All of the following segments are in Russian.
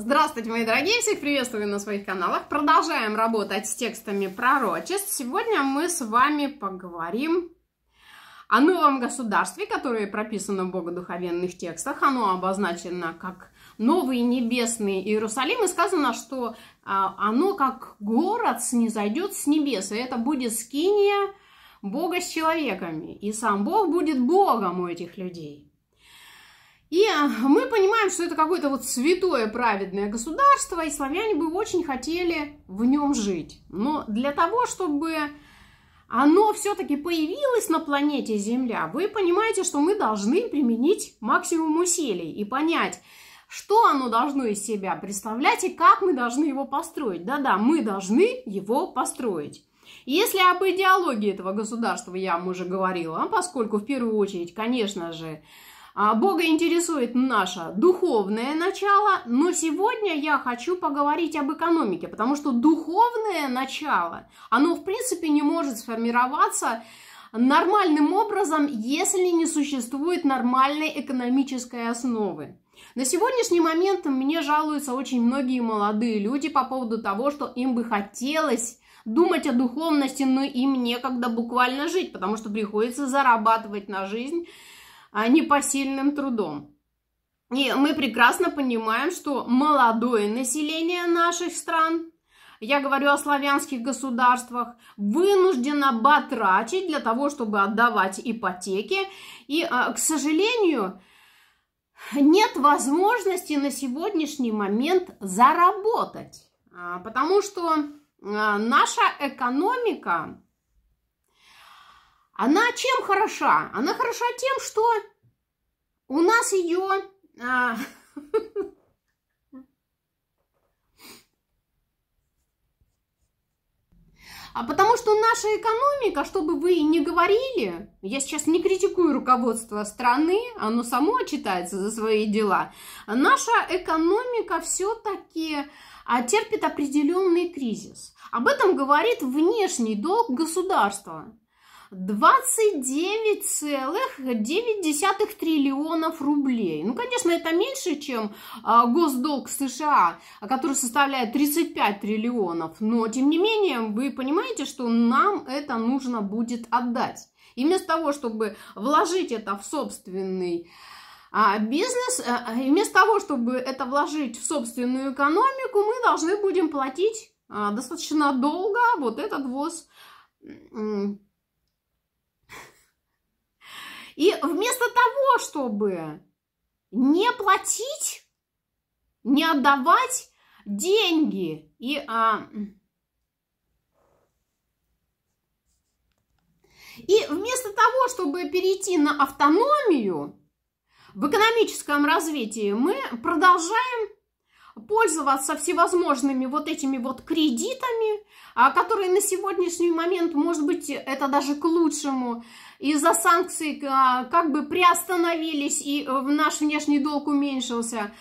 Здравствуйте, мои дорогие! Всех приветствую на своих каналах. Продолжаем работать с текстами пророчеств. Сегодня мы с вами поговорим о новом государстве, которое прописано в богодуховенных текстах. Оно обозначено как новый небесный Иерусалим. И сказано, что а, оно как город снизойдет с небес. И это будет скиния Бога с человеками. И сам Бог будет Богом у этих людей. И а, мы понимаем, что это какое-то вот святое праведное государство, и славяне бы очень хотели в нем жить. Но для того, чтобы оно все-таки появилось на планете Земля, вы понимаете, что мы должны применить максимум усилий и понять, что оно должно из себя представлять и как мы должны его построить. Да-да, мы должны его построить. Если об идеологии этого государства я вам уже говорила, поскольку в первую очередь, конечно же, а Бога интересует наше духовное начало, но сегодня я хочу поговорить об экономике, потому что духовное начало, оно в принципе не может сформироваться нормальным образом, если не существует нормальной экономической основы. На сегодняшний момент мне жалуются очень многие молодые люди по поводу того, что им бы хотелось думать о духовности, но им некогда буквально жить, потому что приходится зарабатывать на жизнь а не посильным трудом. И мы прекрасно понимаем, что молодое население наших стран, я говорю о славянских государствах, вынуждено батрачить для того, чтобы отдавать ипотеки. И, а, к сожалению, нет возможности на сегодняшний момент заработать, а, потому что а, наша экономика она чем хороша? Она хороша тем, что у нас ее... А... А потому что наша экономика, чтобы вы не говорили, я сейчас не критикую руководство страны, оно само отчитается за свои дела, наша экономика все-таки а, терпит определенный кризис. Об этом говорит внешний долг государства. 29,9 триллионов рублей. Ну, конечно, это меньше, чем а, госдолг США, который составляет 35 триллионов. Но, тем не менее, вы понимаете, что нам это нужно будет отдать. И вместо того, чтобы вложить это в собственный а бизнес, а, а, вместо того, чтобы это вложить в собственную экономику, мы должны будем платить достаточно долго вот этот ВОЗ и вместо того, чтобы не платить, не отдавать деньги и а, И вместо того, чтобы перейти на автономию, в экономическом развитии мы продолжаем пользоваться всевозможными вот этими вот кредитами, а, которые на сегодняшний момент, может быть, это даже к лучшему, из-за санкций а, как бы приостановились и э, наш внешний долг уменьшился.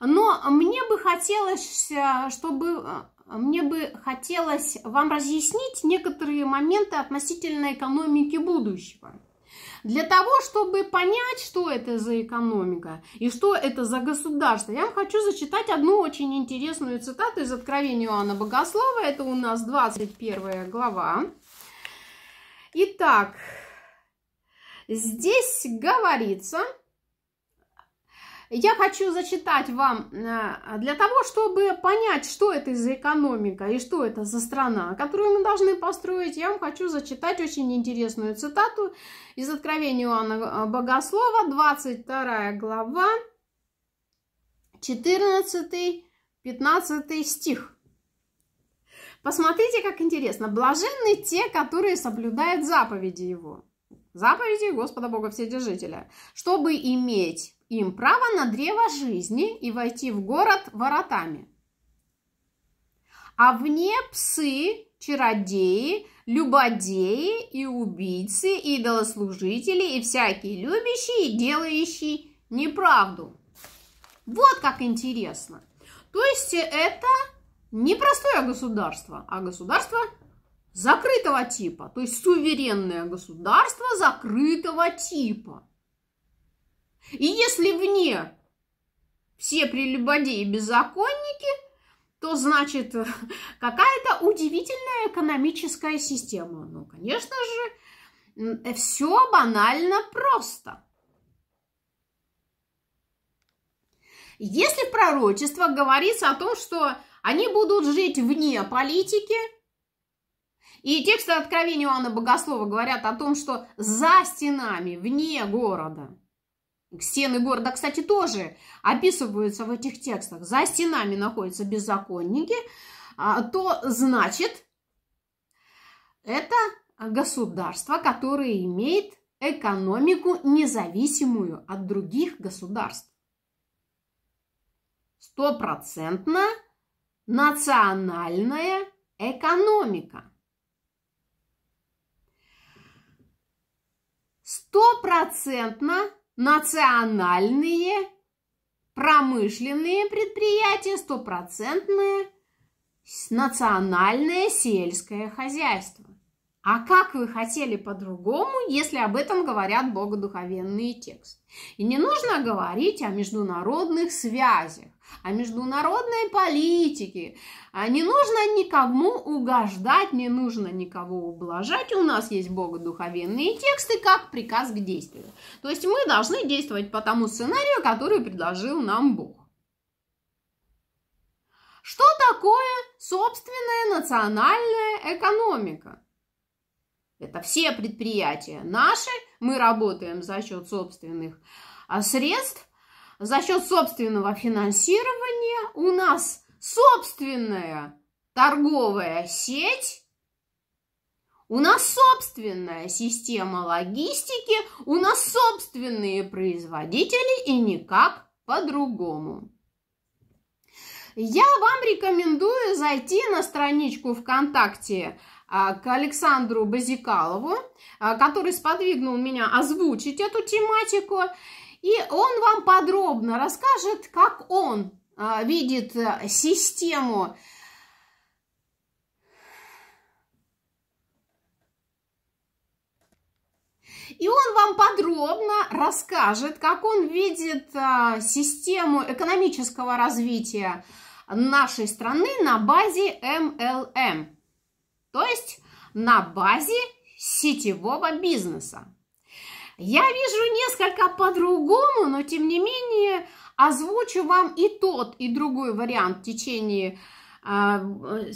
Но мне бы хотелось, э, чтобы э, мне бы хотелось вам разъяснить некоторые моменты относительно экономики будущего. Для того, чтобы понять, что это за экономика и что это за государство, я вам хочу зачитать одну очень интересную цитату из Откровения Иоанна Богослова. Это у нас 21 глава. Итак, здесь говорится, я хочу зачитать вам э, для того, чтобы понять, что это за экономика и что это за страна, которую мы должны построить. Я вам хочу зачитать очень интересную цитату из Откровения Иоанна э, Богослова, 22 глава, 14-15 стих. Посмотрите, как интересно. Блаженны те, которые соблюдают заповеди Его. Заповеди Господа Бога Вседержителя. Чтобы иметь им право на древо жизни и войти в город воротами. А вне псы, чародеи, любодеи и убийцы, идолослужители и всякие любящие и делающие неправду. Вот как интересно. То есть это не простое государство, а государство закрытого типа, то есть суверенное государство закрытого типа. И если вне все прелюбодеи и беззаконники, то значит какая-то удивительная экономическая система. Ну, конечно же, все банально просто. Если пророчество пророчествах говорится о том, что они будут жить вне политики, и тексты Откровения Иоанна Богослова говорят о том, что за стенами, вне города – Стены города, кстати, тоже описываются в этих текстах. За стенами находятся беззаконники, а, то значит, это государство, которое имеет экономику, независимую от других государств. Стопроцентно национальная экономика. Стопроцентно национальные промышленные предприятия, стопроцентные, национальное сельское хозяйство. А как вы хотели по-другому, если об этом говорят богодуховенные тексты? И не нужно говорить о международных связях, о международной политике. А не нужно никому угождать, не нужно никого ублажать. У нас есть богодуховенные тексты как приказ к действию. То есть мы должны действовать по тому сценарию, который предложил нам Бог. Что такое собственная национальная экономика? Это все предприятия наши. Мы работаем за счет собственных а, средств, за счет собственного финансирования. У нас собственная торговая сеть. У нас собственная система логистики, у нас собственные производители и никак по-другому. Я вам рекомендую зайти на страничку ВКонтакте а, к Александру Базикалову, а, который сподвигнул меня озвучить эту тематику. И он вам подробно расскажет, как он а, видит э, систему И он вам подробно расскажет, как он видит систему экономического развития нашей страны на базе МЛМ то есть на базе сетевого бизнеса. Я вижу несколько по-другому, но тем не менее озвучу вам и тот, и другой вариант в течение... А, э,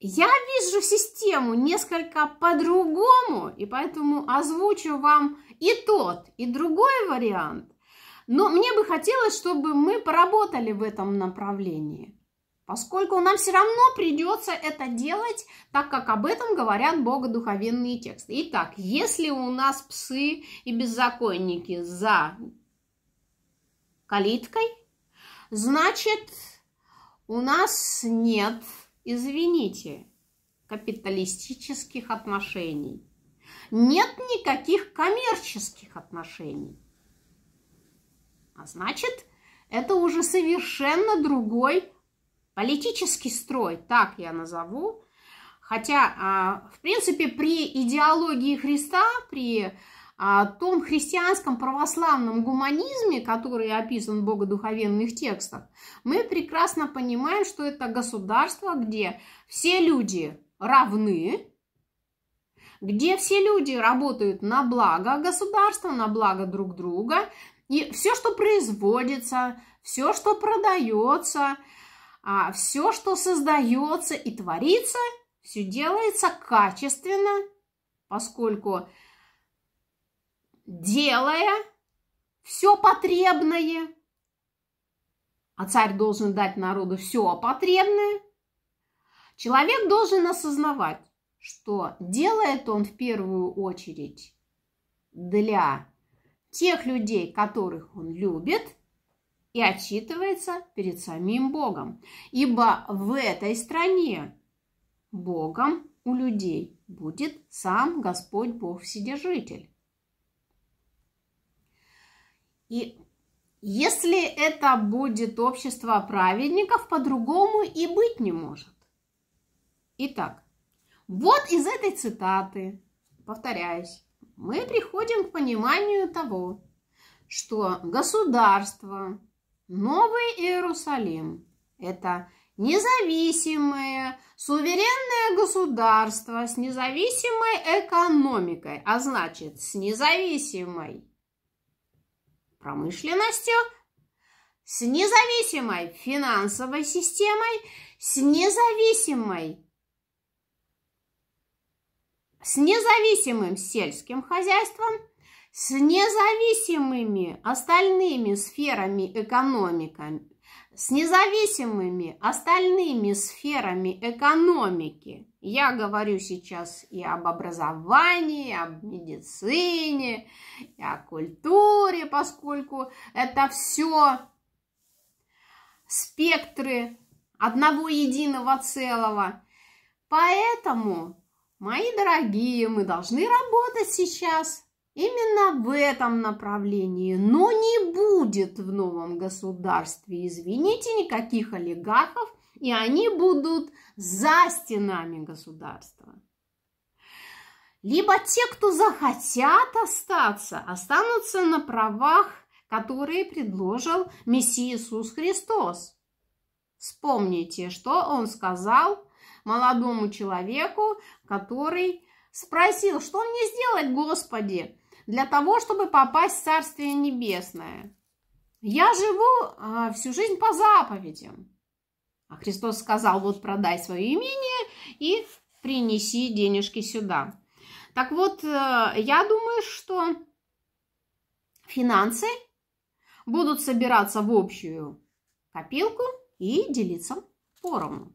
я вижу систему несколько по-другому, и поэтому озвучу вам и тот, и другой вариант. Но мне бы хотелось, чтобы мы поработали в этом направлении поскольку нам все равно придется это делать, так как об этом говорят богодуховенные тексты. Итак, если у нас псы и беззаконники за калиткой, значит, у нас нет, извините, капиталистических отношений. Нет никаких коммерческих отношений. А значит, это уже совершенно другой политический строй, так я назову. Хотя, а, в принципе, при идеологии Христа, при а, том христианском православном гуманизме, который описан в богодуховенных текстах, мы прекрасно понимаем, что это государство, где все люди равны, где все люди работают на благо государства, на благо друг друга, и все, что производится, все, что продается – а, все, что создается и творится, все делается качественно, поскольку делая все потребное, а царь должен дать народу все потребное, человек должен осознавать, что делает он в первую очередь для тех людей, которых он любит – и отчитывается перед самим Богом. Ибо в этой стране Богом у людей будет сам Господь Бог Вседержитель. И если это будет общество праведников, по-другому и быть не может. Итак, вот из этой цитаты, повторяюсь, мы приходим к пониманию того, что государство, Новый Иерусалим – это независимое, суверенное государство с независимой экономикой, а значит, с независимой промышленностью, с независимой финансовой системой, с независимой с независимым сельским хозяйством – с независимыми остальными сферами экономики, с независимыми остальными сферами экономики. Я говорю сейчас и об образовании, и об медицине, и о культуре, поскольку это все спектры одного единого целого. Поэтому, мои дорогие, мы должны работать сейчас именно в этом направлении, но не будет в новом государстве, извините, никаких олигархов, и они будут за стенами государства. Либо те, кто захотят остаться, останутся на правах, которые предложил Мессия Иисус Христос. Вспомните, что он сказал молодому человеку, который спросил, что мне сделать, Господи? для того, чтобы попасть в Царствие Небесное. Я живу а, всю жизнь по заповедям. А Христос сказал, вот продай свое имение и принеси денежки сюда. Так вот, э, я думаю, что финансы будут собираться в общую копилку и делиться поровну.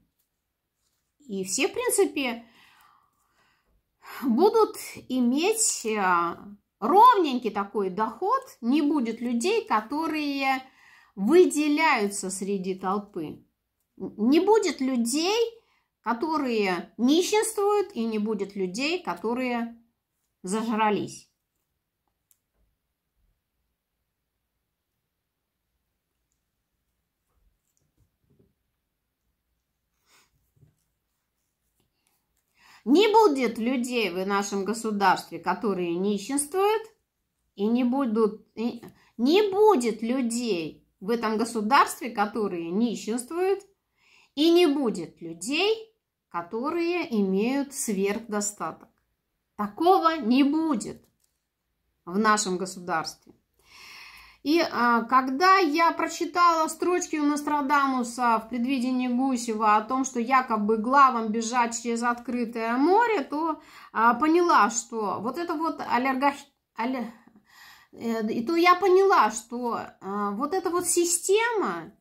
И все, в принципе, будут иметь э, ровненький такой доход, не будет людей, которые выделяются среди толпы. Не будет людей, которые нищенствуют, и не будет людей, которые зажрались. Не будет людей в нашем государстве, которые нищенствуют, и не, будут, и не будет людей в этом государстве, которые нищенствуют, и не будет людей, которые имеют сверхдостаток. Такого не будет в нашем государстве. И а, когда я прочитала строчки у Нострадамуса в предвидении Гусева о том, что якобы главам бежать через открытое море, то а, поняла, что вот это вот аллерго... Аллер... Э, и то я поняла, что а, вот эта вот система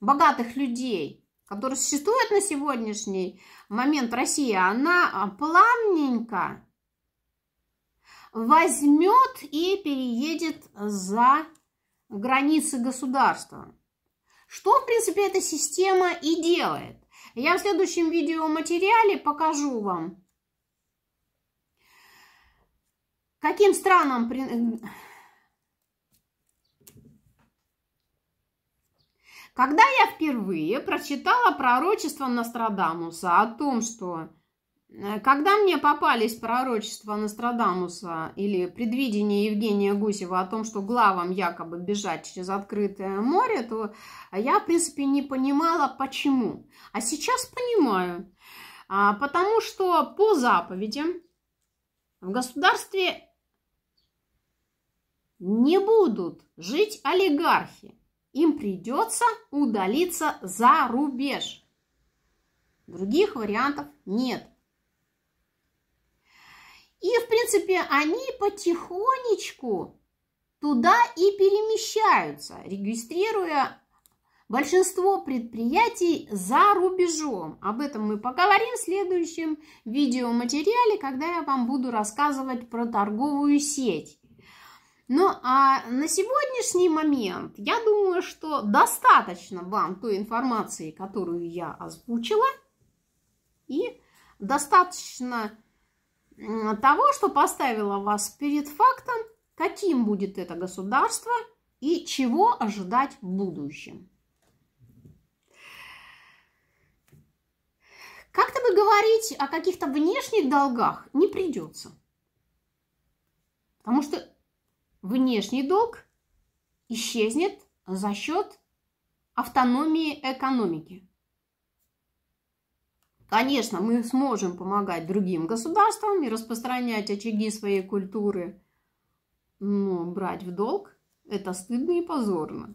богатых людей, которая существует на сегодняшний момент в России, она а, плавненько возьмет и переедет за границы государства. Что, в принципе, эта система и делает. Я в следующем видеоматериале покажу вам, каким странам... При... Когда я впервые прочитала пророчество Нострадамуса о том, что Э, когда мне попались пророчества Нострадамуса или предвидение Евгения Гусева о том, что главам якобы бежать через открытое море, то я, в принципе, не понимала, почему. А сейчас понимаю. А, потому что по заповедям в государстве не будут жить олигархи. Им придется удалиться за рубеж. Других вариантов нет. И, в принципе, они потихонечку туда и перемещаются, регистрируя большинство предприятий за рубежом. Об этом мы поговорим в следующем видеоматериале, когда я вам буду рассказывать про торговую сеть. Ну а на сегодняшний момент я думаю, что достаточно вам той информации, которую я озвучила, и достаточно того, что поставило вас перед фактом, каким будет это государство и чего ожидать в будущем. Как-то бы говорить о каких-то внешних долгах не придется. Потому что внешний долг исчезнет за счет автономии экономики. Конечно, мы сможем помогать другим государствам и распространять очаги своей культуры, но брать в долг – это стыдно и позорно.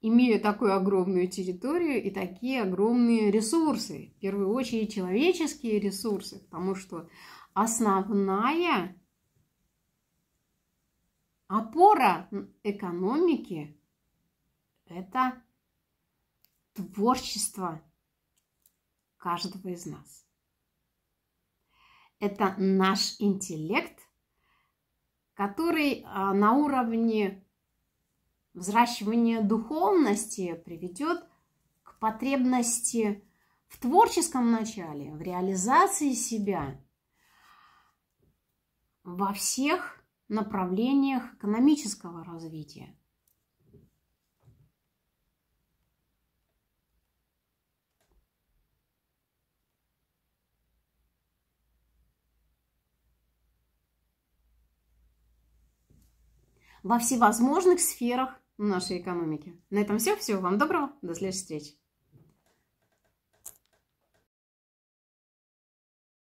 Имея такую огромную территорию и такие огромные ресурсы, в первую очередь человеческие ресурсы, потому что основная опора экономики – это творчество – каждого из нас. Это наш интеллект, который а, на уровне взращивания духовности приведет к потребности в творческом начале, в реализации себя во всех направлениях экономического развития – во всевозможных сферах нашей экономики. На этом все. Всего вам доброго. До следующей встречи.